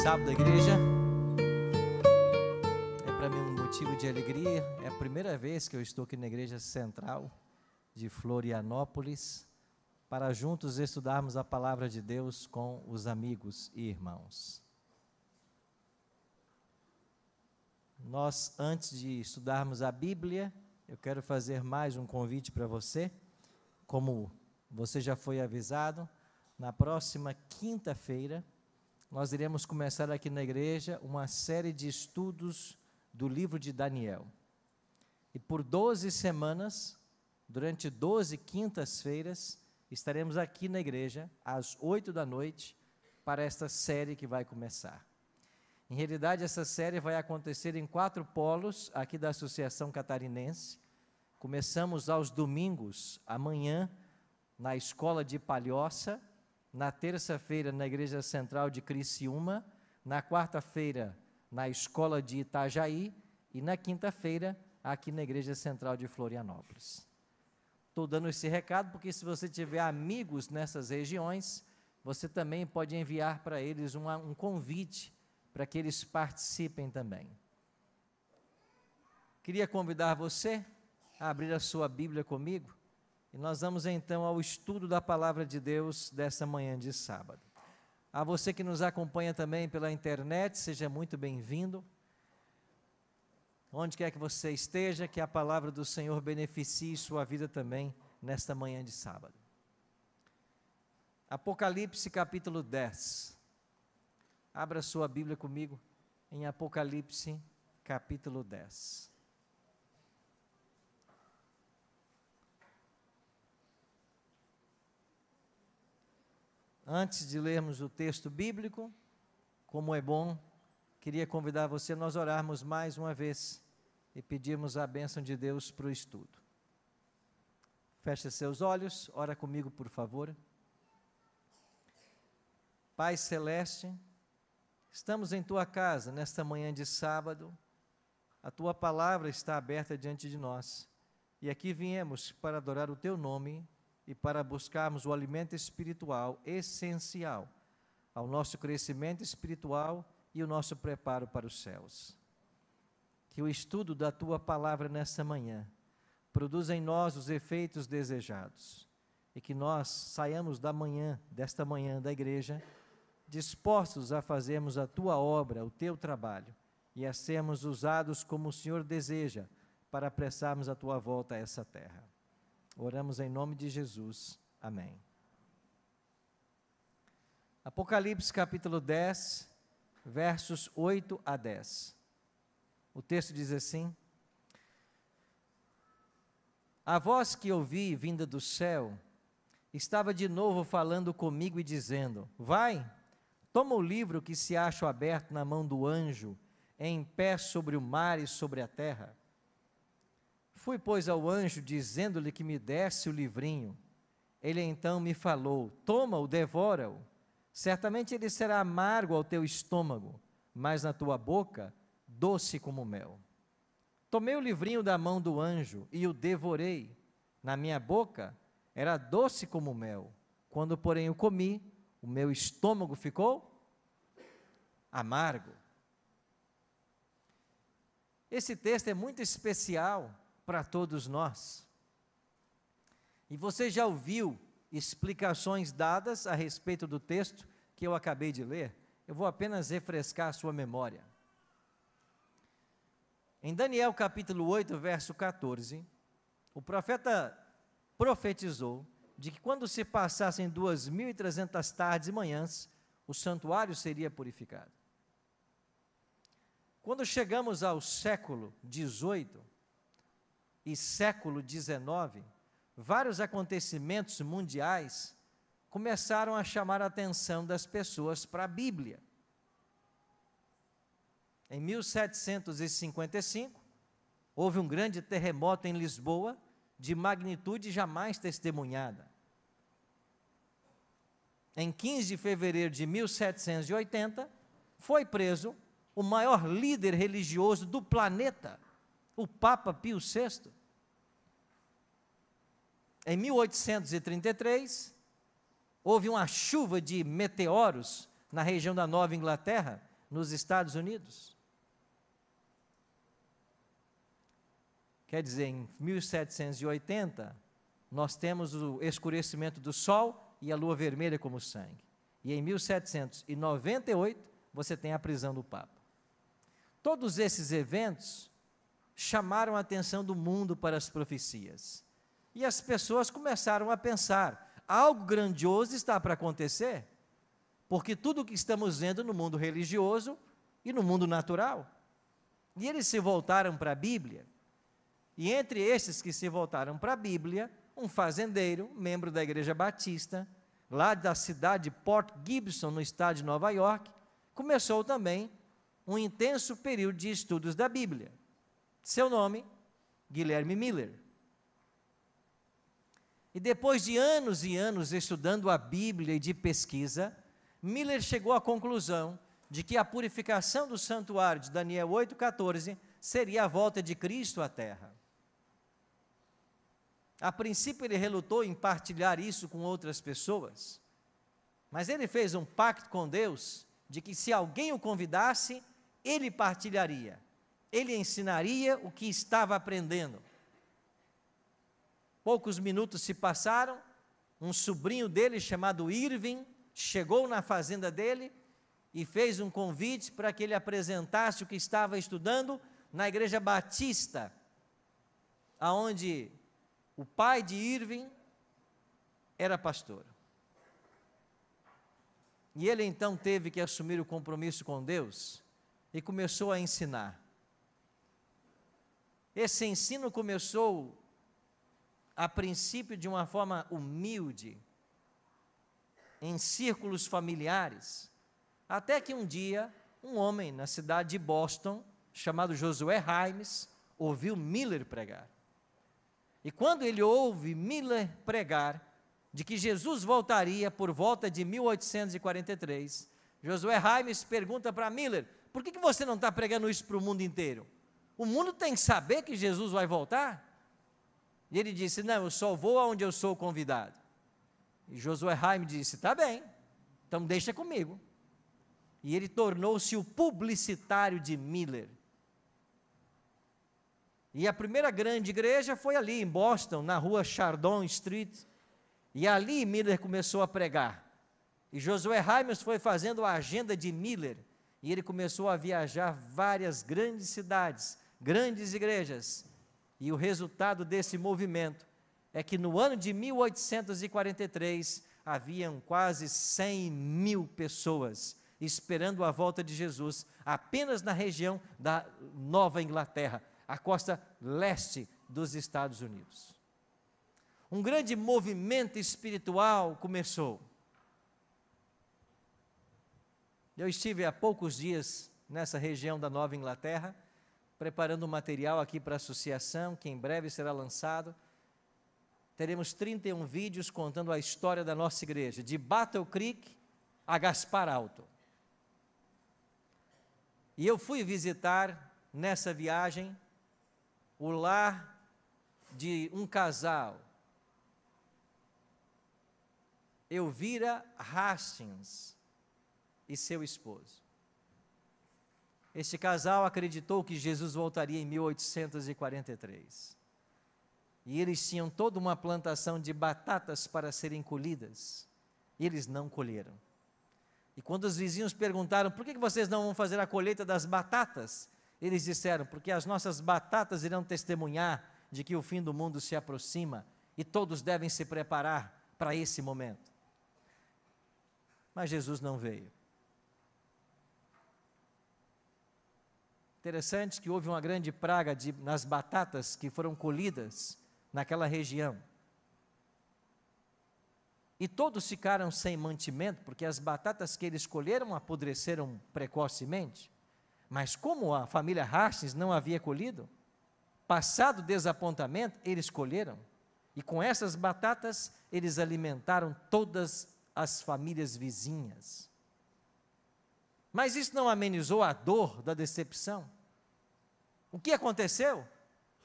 sábado da igreja. É para mim um motivo de alegria. É a primeira vez que eu estou aqui na igreja central de Florianópolis para juntos estudarmos a palavra de Deus com os amigos e irmãos. Nós, antes de estudarmos a Bíblia, eu quero fazer mais um convite para você. Como você já foi avisado, na próxima quinta-feira, nós iremos começar aqui na igreja uma série de estudos do livro de Daniel. E por 12 semanas, durante 12 quintas-feiras, estaremos aqui na igreja às 8 da noite para esta série que vai começar. Em realidade, essa série vai acontecer em quatro polos aqui da Associação Catarinense. Começamos aos domingos, amanhã, na Escola de Palhoça, na terça-feira na Igreja Central de Criciúma, na quarta-feira na Escola de Itajaí e na quinta-feira aqui na Igreja Central de Florianópolis. Estou dando esse recado porque se você tiver amigos nessas regiões, você também pode enviar para eles uma, um convite para que eles participem também. Queria convidar você a abrir a sua Bíblia comigo e nós vamos então ao estudo da palavra de Deus dessa manhã de sábado. A você que nos acompanha também pela internet, seja muito bem-vindo. Onde quer que você esteja, que a palavra do Senhor beneficie sua vida também nesta manhã de sábado. Apocalipse capítulo 10. Abra sua Bíblia comigo em Apocalipse capítulo 10. Antes de lermos o texto bíblico, como é bom, queria convidar você a nós orarmos mais uma vez e pedirmos a bênção de Deus para o estudo. Feche seus olhos, ora comigo, por favor. Pai Celeste, estamos em tua casa nesta manhã de sábado, a tua palavra está aberta diante de nós e aqui viemos para adorar o teu nome e para buscarmos o alimento espiritual essencial ao nosso crescimento espiritual e o nosso preparo para os céus. Que o estudo da tua palavra nesta manhã produza em nós os efeitos desejados e que nós saiamos da manhã, desta manhã da igreja, dispostos a fazermos a tua obra, o teu trabalho e a sermos usados como o Senhor deseja para apressarmos a tua volta a essa terra. Oramos em nome de Jesus. Amém. Apocalipse capítulo 10, versos 8 a 10. O texto diz assim: A voz que ouvi vinda do céu estava de novo falando comigo e dizendo: Vai, toma o livro que se acha aberto na mão do anjo, em pé sobre o mar e sobre a terra. Fui, pois, ao anjo, dizendo-lhe que me desse o livrinho. Ele então me falou: Toma-o, devora-o. Certamente ele será amargo ao teu estômago, mas na tua boca, doce como mel. Tomei o livrinho da mão do anjo e o devorei. Na minha boca era doce como mel. Quando, porém, o comi, o meu estômago ficou amargo. Esse texto é muito especial para todos nós. E você já ouviu explicações dadas a respeito do texto que eu acabei de ler? Eu vou apenas refrescar a sua memória. Em Daniel capítulo 8, verso 14, o profeta profetizou de que quando se passassem 2.300 tardes e manhãs, o santuário seria purificado. Quando chegamos ao século 18, e século XIX, vários acontecimentos mundiais começaram a chamar a atenção das pessoas para a Bíblia. Em 1755, houve um grande terremoto em Lisboa, de magnitude jamais testemunhada. Em 15 de fevereiro de 1780, foi preso o maior líder religioso do planeta, o Papa Pio VI em 1833, houve uma chuva de meteoros na região da Nova Inglaterra, nos Estados Unidos. Quer dizer, em 1780, nós temos o escurecimento do Sol e a lua vermelha como sangue. E em 1798, você tem a prisão do Papa. Todos esses eventos chamaram a atenção do mundo para as profecias. E as pessoas começaram a pensar: algo grandioso está para acontecer, porque tudo o que estamos vendo no mundo religioso e no mundo natural. E eles se voltaram para a Bíblia. E entre esses que se voltaram para a Bíblia, um fazendeiro, membro da Igreja Batista, lá da cidade de Port Gibson, no estado de Nova York, começou também um intenso período de estudos da Bíblia. Seu nome, Guilherme Miller. E depois de anos e anos estudando a Bíblia e de pesquisa, Miller chegou à conclusão de que a purificação do santuário de Daniel 8,14 seria a volta de Cristo à terra. A princípio, ele relutou em partilhar isso com outras pessoas, mas ele fez um pacto com Deus de que se alguém o convidasse, ele partilharia, ele ensinaria o que estava aprendendo. Poucos minutos se passaram, um sobrinho dele chamado Irving chegou na fazenda dele e fez um convite para que ele apresentasse o que estava estudando na igreja batista, aonde o pai de Irving era pastor. E ele então teve que assumir o compromisso com Deus e começou a ensinar. Esse ensino começou a princípio de uma forma humilde, em círculos familiares, até que um dia um homem na cidade de Boston, chamado Josué Raimes, ouviu Miller pregar. E quando ele ouve Miller pregar de que Jesus voltaria por volta de 1843, Josué Raimes pergunta para Miller: por que, que você não está pregando isso para o mundo inteiro? O mundo tem que saber que Jesus vai voltar? E ele disse: Não, eu só vou aonde eu sou convidado. E Josué Raime disse: Tá bem, então deixa comigo. E ele tornou-se o publicitário de Miller. E a primeira grande igreja foi ali em Boston, na rua Chardon Street. E ali Miller começou a pregar. E Josué Raimes foi fazendo a agenda de Miller. E ele começou a viajar várias grandes cidades, grandes igrejas, e o resultado desse movimento é que no ano de 1843 haviam quase 100 mil pessoas esperando a volta de Jesus apenas na região da Nova Inglaterra, a costa leste dos Estados Unidos. Um grande movimento espiritual começou. Eu estive há poucos dias nessa região da Nova Inglaterra preparando um material aqui para a associação, que em breve será lançado. Teremos 31 vídeos contando a história da nossa igreja, de Battle Creek a Gaspar Alto. E eu fui visitar nessa viagem o lar de um casal, Elvira Hastings e seu esposo. Este casal acreditou que Jesus voltaria em 1843. E eles tinham toda uma plantação de batatas para serem colhidas. E eles não colheram. E quando os vizinhos perguntaram por que vocês não vão fazer a colheita das batatas, eles disseram: porque as nossas batatas irão testemunhar de que o fim do mundo se aproxima e todos devem se preparar para esse momento. Mas Jesus não veio. Interessante que houve uma grande praga de, nas batatas que foram colhidas naquela região. E todos ficaram sem mantimento, porque as batatas que eles colheram apodreceram precocemente. Mas como a família Hastings não havia colhido, passado o desapontamento, eles colheram. E com essas batatas, eles alimentaram todas as famílias vizinhas. Mas isso não amenizou a dor da decepção? O que aconteceu?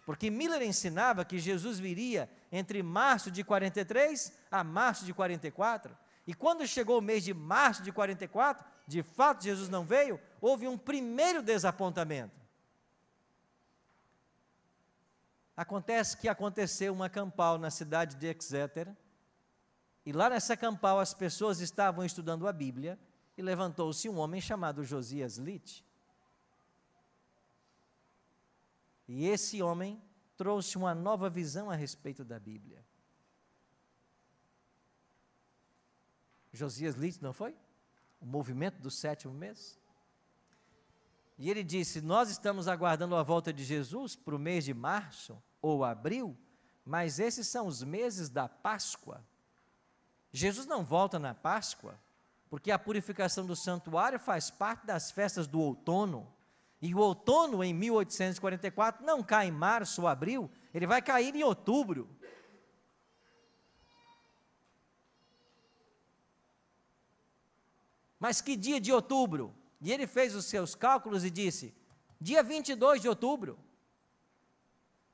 Porque Miller ensinava que Jesus viria entre março de 43 a março de 44. E quando chegou o mês de março de 44, de fato Jesus não veio, houve um primeiro desapontamento. Acontece que aconteceu uma campal na cidade de Exeter, e lá nessa campal as pessoas estavam estudando a Bíblia, e levantou-se um homem chamado Josias Lit. E esse homem trouxe uma nova visão a respeito da Bíblia. Josias Lit, não foi? O movimento do sétimo mês. E ele disse: Nós estamos aguardando a volta de Jesus para o mês de março ou abril, mas esses são os meses da Páscoa. Jesus não volta na Páscoa porque a purificação do santuário faz parte das festas do outono. E o outono em 1844 não cai em março ou abril, ele vai cair em outubro. Mas que dia de outubro? E ele fez os seus cálculos e disse: dia 22 de outubro.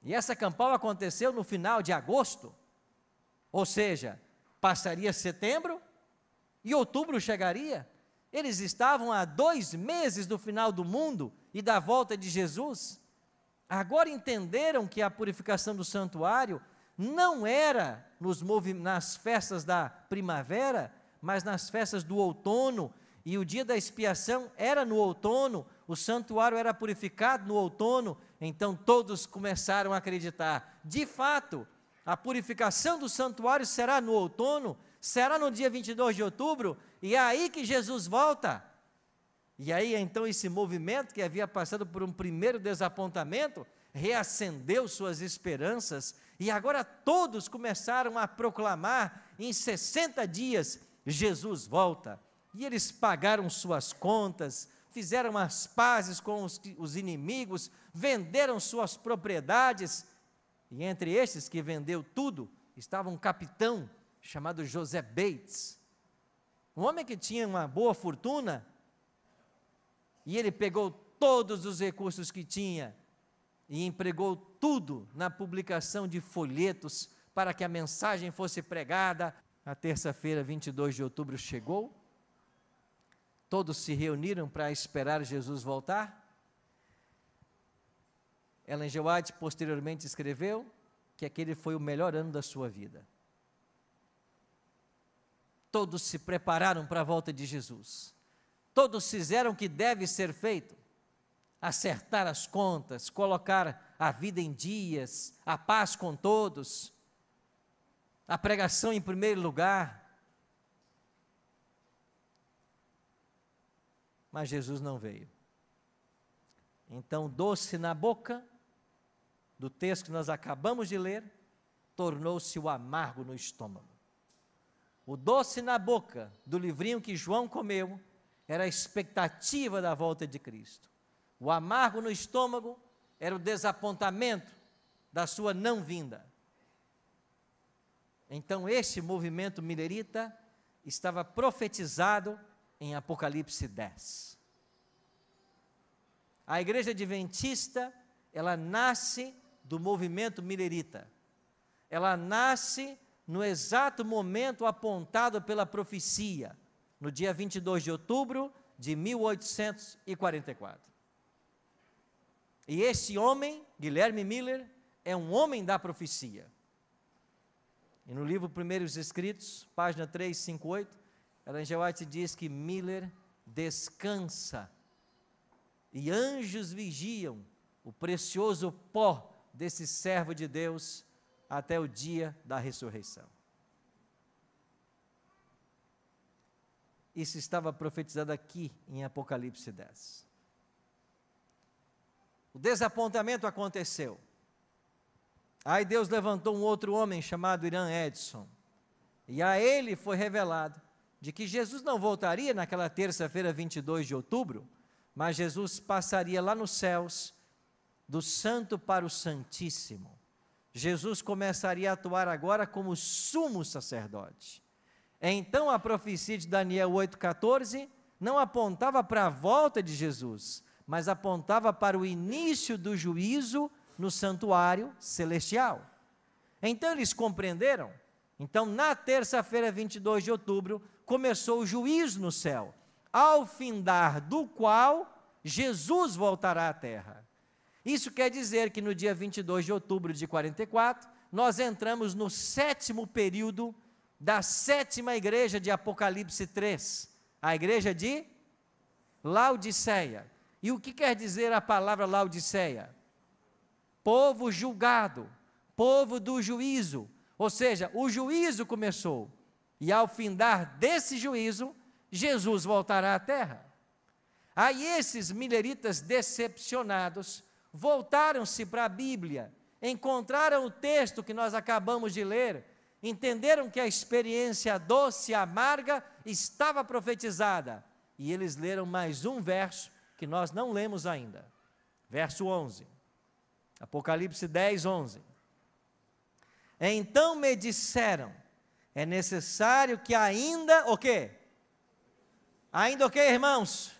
E essa campal aconteceu no final de agosto. Ou seja, passaria setembro, e outubro chegaria. Eles estavam a dois meses do final do mundo e da volta de Jesus. Agora entenderam que a purificação do santuário não era nos nas festas da primavera, mas nas festas do outono, e o dia da expiação era no outono, o santuário era purificado no outono, então todos começaram a acreditar. De fato, a purificação do santuário será no outono, Será no dia 22 de outubro? E é aí que Jesus volta. E aí então esse movimento que havia passado por um primeiro desapontamento reacendeu suas esperanças e agora todos começaram a proclamar em 60 dias Jesus volta. E eles pagaram suas contas, fizeram as pazes com os, os inimigos, venderam suas propriedades. E entre estes que vendeu tudo estava um capitão chamado José Bates, um homem que tinha uma boa fortuna, e ele pegou todos os recursos que tinha e empregou tudo na publicação de folhetos para que a mensagem fosse pregada. A terça-feira, 22 de outubro, chegou. Todos se reuniram para esperar Jesus voltar. Ellen G. White posteriormente escreveu que aquele foi o melhor ano da sua vida. Todos se prepararam para a volta de Jesus. Todos fizeram o que deve ser feito: acertar as contas, colocar a vida em dias, a paz com todos, a pregação em primeiro lugar. Mas Jesus não veio. Então, doce na boca, do texto que nós acabamos de ler, tornou-se o amargo no estômago. O doce na boca do livrinho que João comeu era a expectativa da volta de Cristo. O amargo no estômago era o desapontamento da sua não vinda. Então, esse movimento milerita estava profetizado em Apocalipse 10. A igreja adventista, ela nasce do movimento milerita. Ela nasce no exato momento apontado pela profecia, no dia 22 de outubro de 1844. E esse homem, Guilherme Miller, é um homem da profecia. E no livro Primeiros Escritos, página 358, Ellen White diz que Miller descansa e anjos vigiam o precioso pó desse servo de Deus até o dia da ressurreição. Isso estava profetizado aqui em Apocalipse 10. O desapontamento aconteceu. Aí Deus levantou um outro homem chamado Irã Edson. E a ele foi revelado de que Jesus não voltaria naquela terça-feira, 22 de outubro, mas Jesus passaria lá nos céus, do santo para o santíssimo. Jesus começaria a atuar agora como sumo sacerdote. Então a profecia de Daniel 8,14 não apontava para a volta de Jesus, mas apontava para o início do juízo no santuário celestial. Então eles compreenderam. Então, na terça-feira, 22 de outubro, começou o juízo no céu, ao findar do qual Jesus voltará à terra. Isso quer dizer que no dia 22 de outubro de 44, nós entramos no sétimo período da sétima igreja de Apocalipse 3, a igreja de Laodiceia. E o que quer dizer a palavra Laodiceia? Povo julgado, povo do juízo. Ou seja, o juízo começou. E ao findar desse juízo, Jesus voltará à terra. Aí esses mileritas decepcionados voltaram-se para a Bíblia, encontraram o texto que nós acabamos de ler, entenderam que a experiência doce e amarga estava profetizada, e eles leram mais um verso que nós não lemos ainda. Verso 11. Apocalipse 10, 11. Então me disseram: é necessário que ainda o quê? Ainda o quê, irmãos?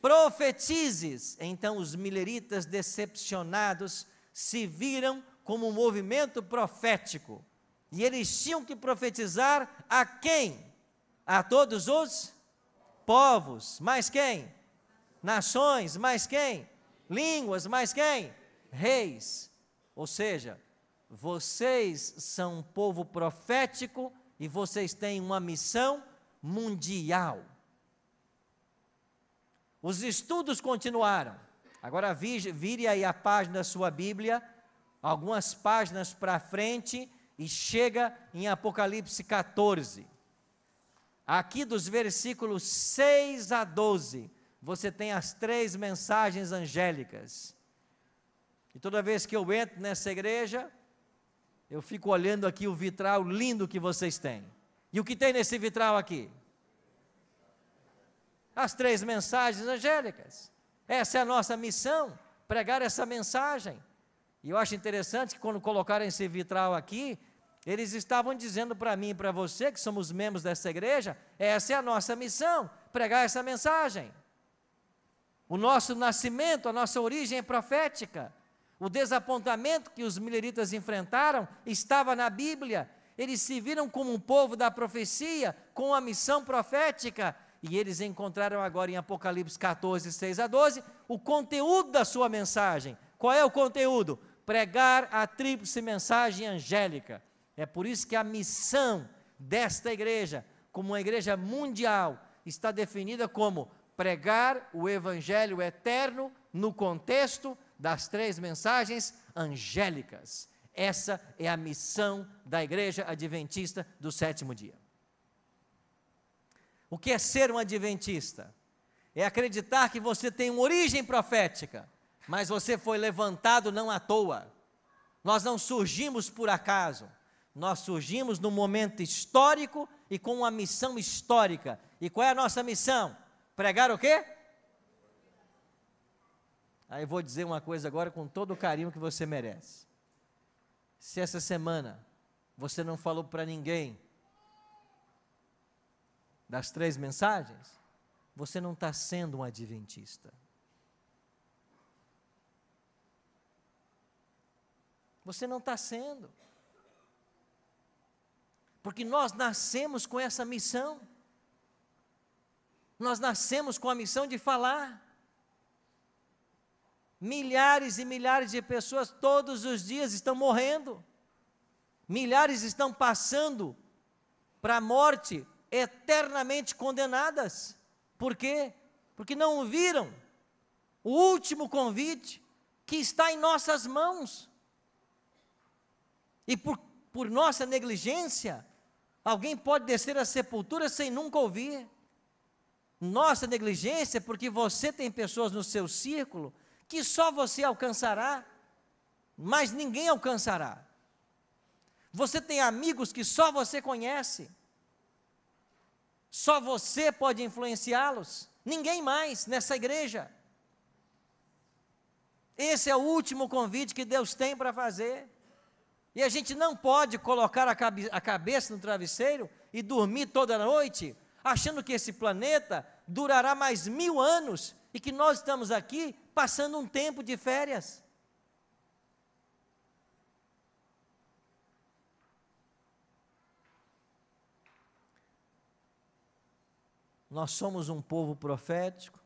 profetizes. Então os mileritas decepcionados se viram como um movimento profético. E eles tinham que profetizar a quem? A todos os povos, mas quem? Nações, mas quem? Línguas, mas quem? Reis. Ou seja, vocês são um povo profético e vocês têm uma missão mundial. Os estudos continuaram. Agora vire aí a página da sua Bíblia, algumas páginas para frente, e chega em Apocalipse 14. Aqui dos versículos 6 a 12, você tem as três mensagens angélicas. E toda vez que eu entro nessa igreja, eu fico olhando aqui o vitral lindo que vocês têm. E o que tem nesse vitral aqui? as três mensagens angélicas. Essa é a nossa missão, pregar essa mensagem. E eu acho interessante que quando colocaram esse vitral aqui, eles estavam dizendo para mim e para você, que somos membros dessa igreja, essa é a nossa missão, pregar essa mensagem. O nosso nascimento, a nossa origem é profética. O desapontamento que os mileritas enfrentaram estava na Bíblia. Eles se viram como um povo da profecia, com a missão profética, e eles encontraram agora em Apocalipse 14, 6 a 12, o conteúdo da sua mensagem. Qual é o conteúdo? Pregar a tríplice mensagem angélica. É por isso que a missão desta igreja, como uma igreja mundial, está definida como pregar o evangelho eterno no contexto das três mensagens angélicas. Essa é a missão da igreja adventista do sétimo dia. O que é ser um adventista? É acreditar que você tem uma origem profética, mas você foi levantado não à toa. Nós não surgimos por acaso. Nós surgimos num momento histórico e com uma missão histórica. E qual é a nossa missão? Pregar o quê? Aí eu vou dizer uma coisa agora com todo o carinho que você merece. Se essa semana você não falou para ninguém das três mensagens, você não está sendo um adventista. Você não está sendo. Porque nós nascemos com essa missão. Nós nascemos com a missão de falar. Milhares e milhares de pessoas todos os dias estão morrendo. Milhares estão passando para a morte eternamente condenadas. Por quê? Porque não ouviram o último convite que está em nossas mãos. E por, por nossa negligência, alguém pode descer à sepultura sem nunca ouvir. Nossa negligência, porque você tem pessoas no seu círculo que só você alcançará, mas ninguém alcançará. Você tem amigos que só você conhece. Só você pode influenciá-los, ninguém mais nessa igreja. Esse é o último convite que Deus tem para fazer. E a gente não pode colocar a, cabe a cabeça no travesseiro e dormir toda noite, achando que esse planeta durará mais mil anos e que nós estamos aqui passando um tempo de férias. Nós somos um povo profético,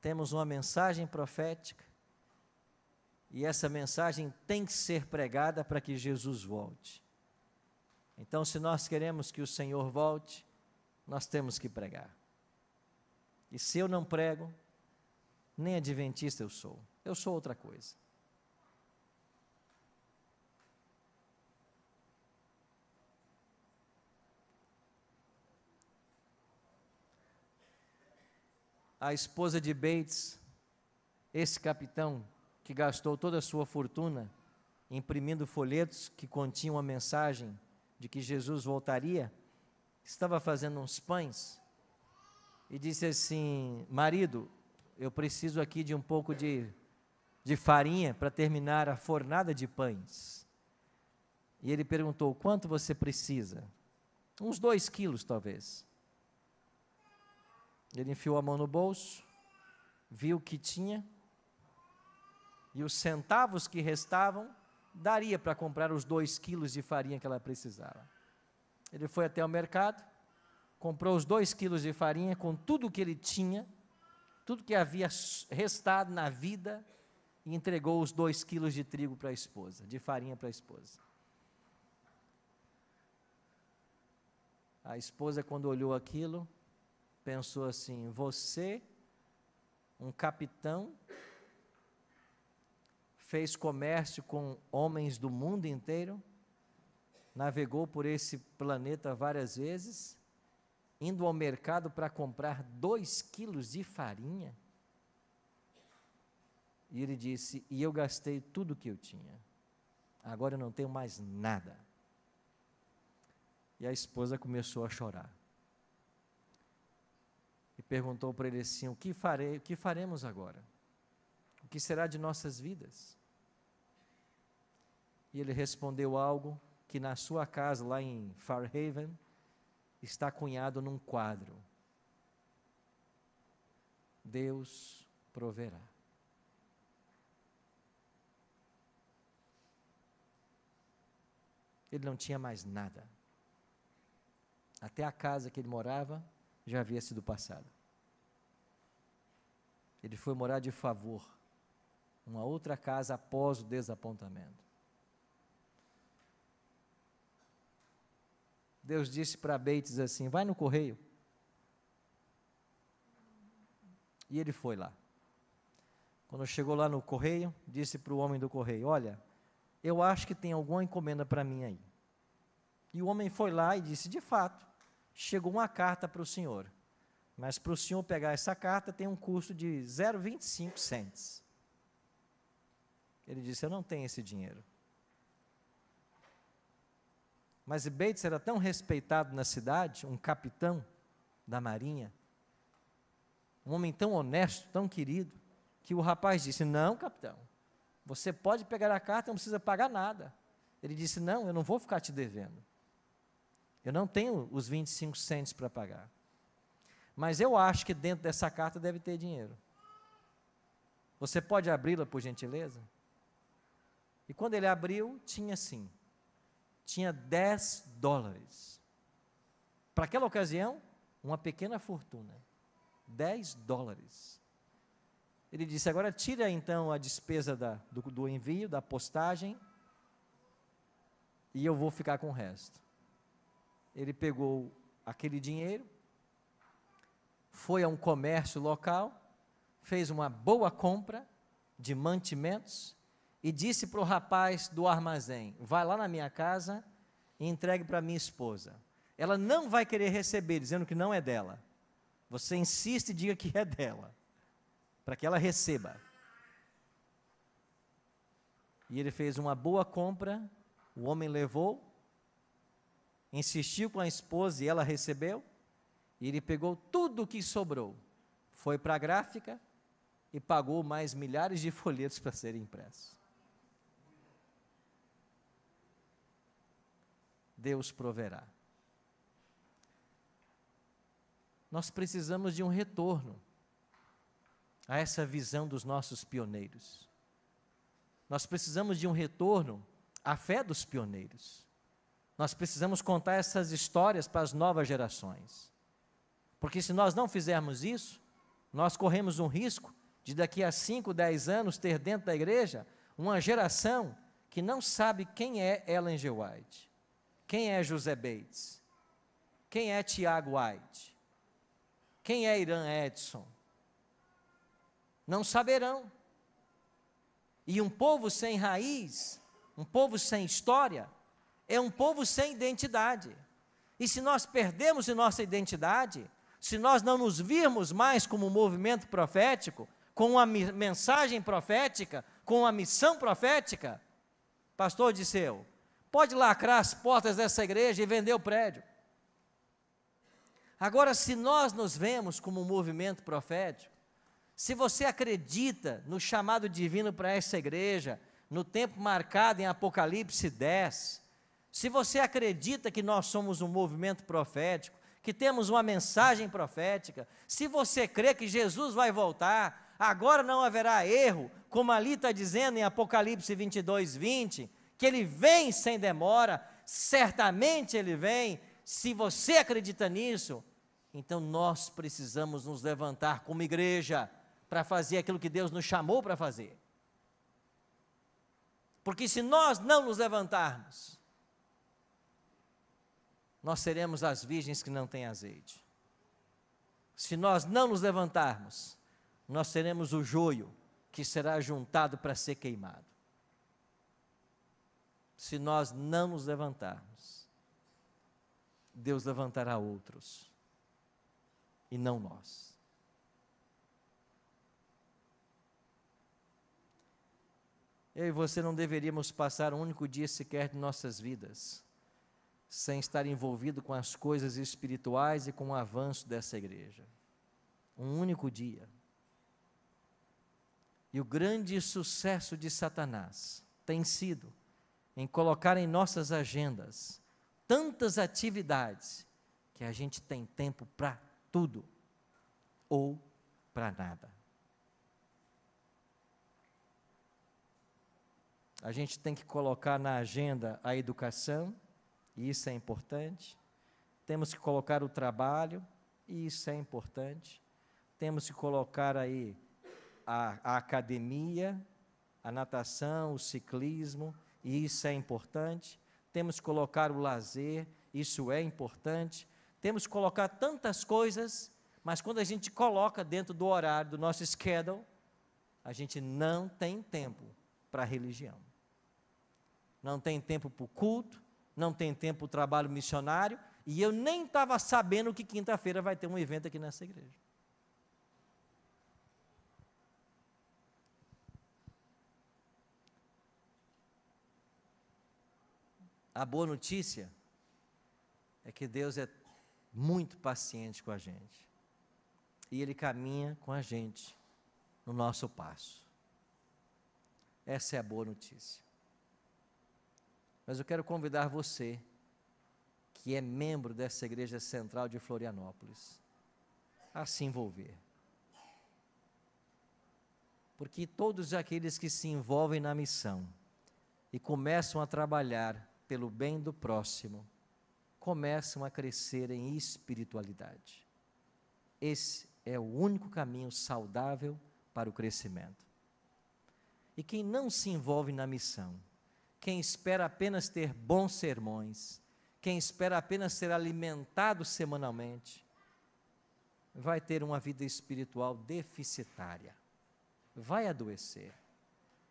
temos uma mensagem profética, e essa mensagem tem que ser pregada para que Jesus volte. Então, se nós queremos que o Senhor volte, nós temos que pregar. E se eu não prego, nem adventista eu sou, eu sou outra coisa. a esposa de Bates, esse capitão que gastou toda a sua fortuna imprimindo folhetos que continham a mensagem de que Jesus voltaria, estava fazendo uns pães e disse assim: Marido, eu preciso aqui de um pouco de, de farinha para terminar a fornada de pães. E ele perguntou: Quanto você precisa? Uns dois quilos, talvez. Ele enfiou a mão no bolso, viu o que tinha, e os centavos que restavam daria para comprar os dois quilos de farinha que ela precisava. Ele foi até o mercado, comprou os dois quilos de farinha com tudo que ele tinha, tudo que havia restado na vida, e entregou os dois quilos de trigo para a esposa, de farinha para a esposa. A esposa, quando olhou aquilo, pensou assim: você, um capitão, fez comércio com homens do mundo inteiro, navegou por esse planeta várias vezes, indo ao mercado para comprar dois quilos de farinha. E ele disse: E eu gastei tudo o que eu tinha. Agora eu não tenho mais nada. E a esposa começou a chorar perguntou para ele assim: o que, farei, o que faremos agora? O que será de nossas vidas? E ele respondeu algo que na sua casa, lá em Fairhaven está cunhado num quadro. Deus proverá. Ele não tinha mais nada. Até a casa que ele morava já havia sido passada. Ele foi morar de favor, uma outra casa após o desapontamento. Deus disse para Bates assim: vai no correio. E ele foi lá. Quando chegou lá no correio, disse para o homem do correio: Olha, eu acho que tem alguma encomenda para mim aí. E o homem foi lá e disse: De fato, chegou uma carta para o senhor. Mas para o senhor pegar essa carta tem um custo de 0,25 cents. Ele disse: Eu não tenho esse dinheiro. Mas Bates era tão respeitado na cidade, um capitão da marinha, um homem tão honesto, tão querido, que o rapaz disse: Não, capitão, você pode pegar a carta, não precisa pagar nada. Ele disse: Não, eu não vou ficar te devendo. Eu não tenho os 25 centes para pagar. Mas eu acho que dentro dessa carta deve ter dinheiro. Você pode abri-la, por gentileza? E quando ele abriu, tinha sim. Tinha 10 dólares. Para aquela ocasião, uma pequena fortuna. 10 dólares. Ele disse: agora tira então a despesa da, do, do envio, da postagem, e eu vou ficar com o resto. Ele pegou aquele dinheiro, foi a um comércio local, fez uma boa compra de mantimentos e disse para o rapaz do armazém: vai lá na minha casa e entregue para minha esposa. Ela não vai querer receber, dizendo que não é dela. Você insiste e diga que é dela, para que ela receba. E ele fez uma boa compra, o homem levou, insistiu com a esposa e ela recebeu. E ele pegou tudo o que sobrou, foi para a gráfica e pagou mais milhares de folhetos para serem impressos. Deus proverá. Nós precisamos de um retorno a essa visão dos nossos pioneiros. Nós precisamos de um retorno à fé dos pioneiros. Nós precisamos contar essas histórias para as novas gerações. Porque se nós não fizermos isso, nós corremos um risco de daqui a 5, 10 anos ter dentro da igreja uma geração que não sabe quem é Ellen G. White, quem é José Bates, quem é Tiago White, quem é Irã Edson. Não saberão. E um povo sem raiz, um povo sem história, é um povo sem identidade. E se nós perdemos nossa identidade, se nós não nos virmos mais como um movimento profético, com uma mensagem profética, com uma missão profética, pastor Disseu, pode lacrar as portas dessa igreja e vender o prédio. Agora, se nós nos vemos como um movimento profético, se você acredita no chamado divino para essa igreja, no tempo marcado em Apocalipse 10, se você acredita que nós somos um movimento profético, que temos uma mensagem profética, se você crê que Jesus vai voltar, agora não haverá erro, como ali está dizendo em Apocalipse 22, 20, que ele vem sem demora, certamente ele vem, se você acredita nisso, então nós precisamos nos levantar como igreja para fazer aquilo que Deus nos chamou para fazer. Porque se nós não nos levantarmos, nós seremos as virgens que não têm azeite. Se nós não nos levantarmos, nós seremos o joio que será juntado para ser queimado. Se nós não nos levantarmos, Deus levantará outros e não nós. Eu e você não deveríamos passar um único dia sequer de nossas vidas sem estar envolvido com as coisas espirituais e com o avanço dessa igreja. Um único dia. E o grande sucesso de Satanás tem sido em colocar em nossas agendas tantas atividades que a gente tem tempo para tudo ou para nada. A gente tem que colocar na agenda a educação, e isso é importante. Temos que colocar o trabalho, e isso é importante. Temos que colocar aí a, a academia, a natação, o ciclismo, e isso é importante. Temos que colocar o lazer, isso é importante. Temos que colocar tantas coisas, mas quando a gente coloca dentro do horário do nosso schedule, a gente não tem tempo para a religião. Não tem tempo para o culto, não tem tempo para o trabalho missionário, e eu nem estava sabendo que quinta-feira vai ter um evento aqui nessa igreja. A boa notícia é que Deus é muito paciente com a gente. E Ele caminha com a gente no nosso passo. Essa é a boa notícia. Mas eu quero convidar você, que é membro dessa igreja central de Florianópolis, a se envolver. Porque todos aqueles que se envolvem na missão e começam a trabalhar pelo bem do próximo, começam a crescer em espiritualidade. Esse é o único caminho saudável para o crescimento. E quem não se envolve na missão, quem espera apenas ter bons sermões, quem espera apenas ser alimentado semanalmente, vai ter uma vida espiritual deficitária, vai adoecer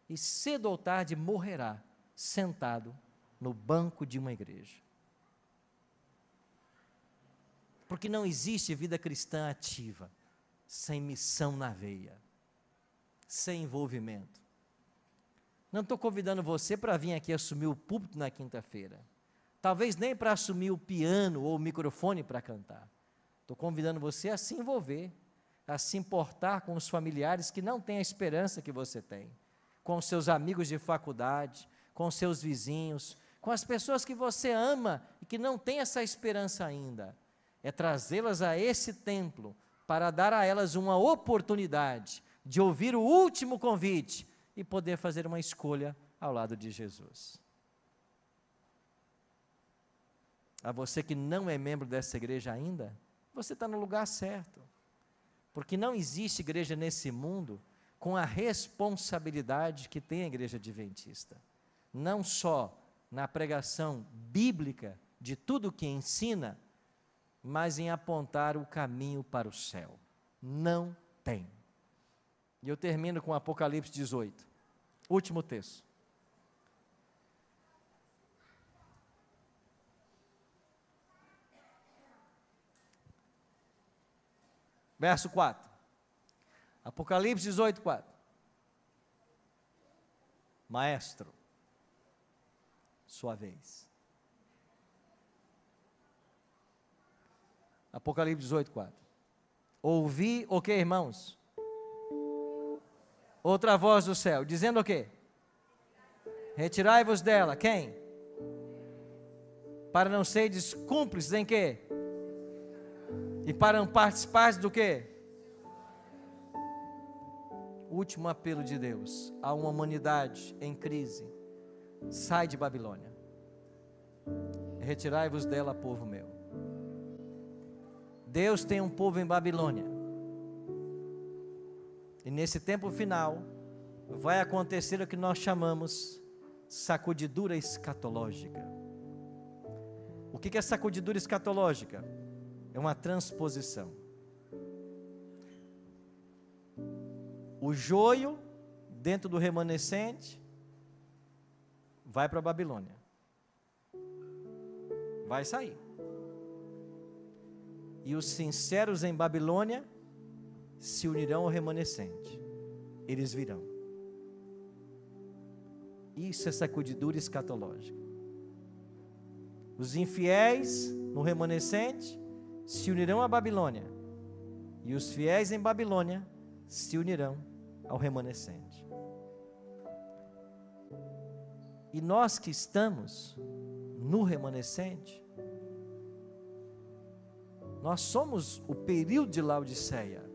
e cedo ou tarde morrerá sentado no banco de uma igreja. Porque não existe vida cristã ativa sem missão na veia, sem envolvimento. Não estou convidando você para vir aqui assumir o púlpito na quinta-feira. Talvez nem para assumir o piano ou o microfone para cantar. Estou convidando você a se envolver, a se importar com os familiares que não têm a esperança que você tem, com os seus amigos de faculdade, com os seus vizinhos, com as pessoas que você ama e que não têm essa esperança ainda. É trazê-las a esse templo para dar a elas uma oportunidade de ouvir o último convite e poder fazer uma escolha ao lado de Jesus. A você que não é membro dessa igreja ainda, você está no lugar certo. Porque não existe igreja nesse mundo com a responsabilidade que tem a igreja adventista. Não só na pregação bíblica de tudo o que ensina, mas em apontar o caminho para o céu. Não tem. E eu termino com Apocalipse 18, último texto. Verso 4. Apocalipse 18, 4. Maestro, sua vez. Apocalipse 18, 4. Ouvi o okay, que, irmãos? outra voz do céu, dizendo o quê? Retirai-vos dela, quem? Para não seres cúmplices em quê? E para não participares do quê? Último apelo de Deus a uma humanidade em crise: sai de Babilônia. Retirai-vos dela, povo meu. Deus tem um povo em Babilônia e nesse tempo final, vai acontecer o que nós chamamos sacudidura escatológica. O que é sacudidura escatológica? É uma transposição. O joio, dentro do remanescente, vai para a Babilônia. Vai sair. E os sinceros em Babilônia se unirão ao remanescente, eles virão. Isso é sacudidura escatológica. Os infiéis no remanescente se unirão à Babilônia, e os fiéis em Babilônia se unirão ao remanescente. E nós que estamos no remanescente, nós somos o período de Laodiceia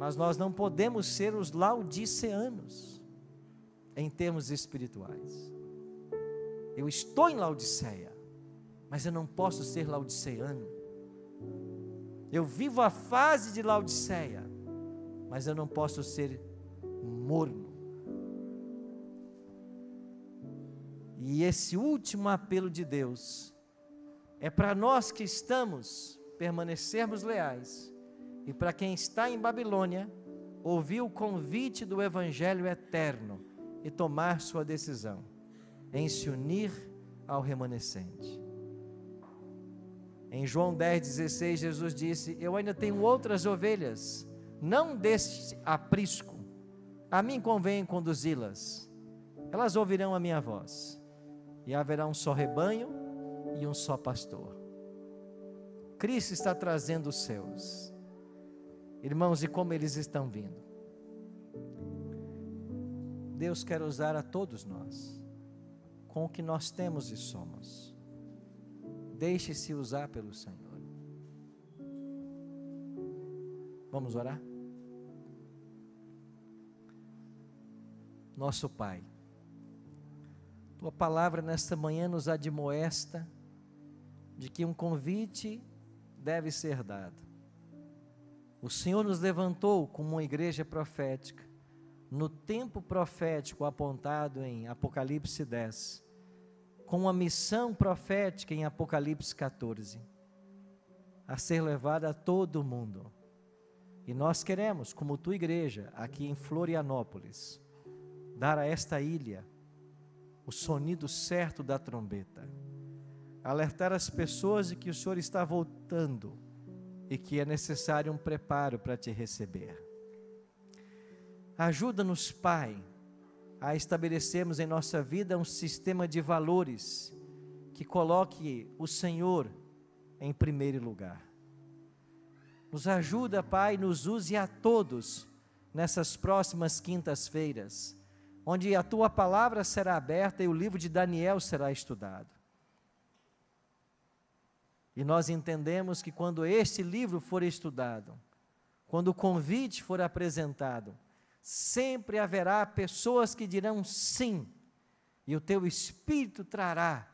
mas nós não podemos ser os laudiceanos em termos espirituais. Eu estou em Laodiceia, mas eu não posso ser laudiceano. Eu vivo a fase de Laodiceia, mas eu não posso ser morno. E esse último apelo de Deus é para nós que estamos permanecermos leais e para quem está em Babilônia, ouvir o convite do Evangelho eterno e tomar sua decisão em se unir ao remanescente. Em João 10,16, Jesus disse: Eu ainda tenho outras ovelhas, não deste aprisco. A mim convém conduzi-las. Elas ouvirão a minha voz, e haverá um só rebanho e um só pastor. Cristo está trazendo os seus. Irmãos, e como eles estão vindo? Deus quer usar a todos nós, com o que nós temos e somos. Deixe-se usar pelo Senhor. Vamos orar? Nosso Pai, Tua palavra nesta manhã nos admoesta de que um convite deve ser dado o Senhor nos levantou como uma igreja profética, no tempo profético apontado em Apocalipse 10, com uma missão profética em Apocalipse 14, a ser levada a todo o mundo. E nós queremos, como tua igreja, aqui em Florianópolis, dar a esta ilha o sonido certo da trombeta, alertar as pessoas de que o Senhor está voltando e que é necessário um preparo para te receber. Ajuda-nos, Pai, a estabelecermos em nossa vida um sistema de valores que coloque o Senhor em primeiro lugar. Nos ajuda, Pai, nos use a todos nessas próximas quintas-feiras, onde a tua palavra será aberta e o livro de Daniel será estudado. E nós entendemos que quando este livro for estudado, quando o convite for apresentado, sempre haverá pessoas que dirão sim, e o teu espírito trará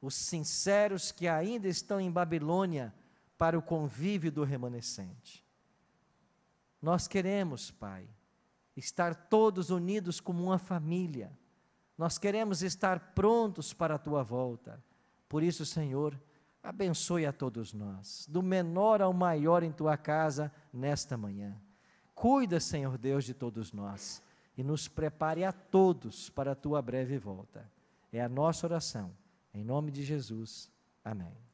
os sinceros que ainda estão em Babilônia para o convívio do remanescente. Nós queremos, Pai, estar todos unidos como uma família. Nós queremos estar prontos para a tua volta. Por isso, Senhor, abençoe a todos nós, do menor ao maior em tua casa nesta manhã. Cuida, Senhor Deus, de todos nós e nos prepare a todos para a tua breve volta. É a nossa oração. Em nome de Jesus. Amém.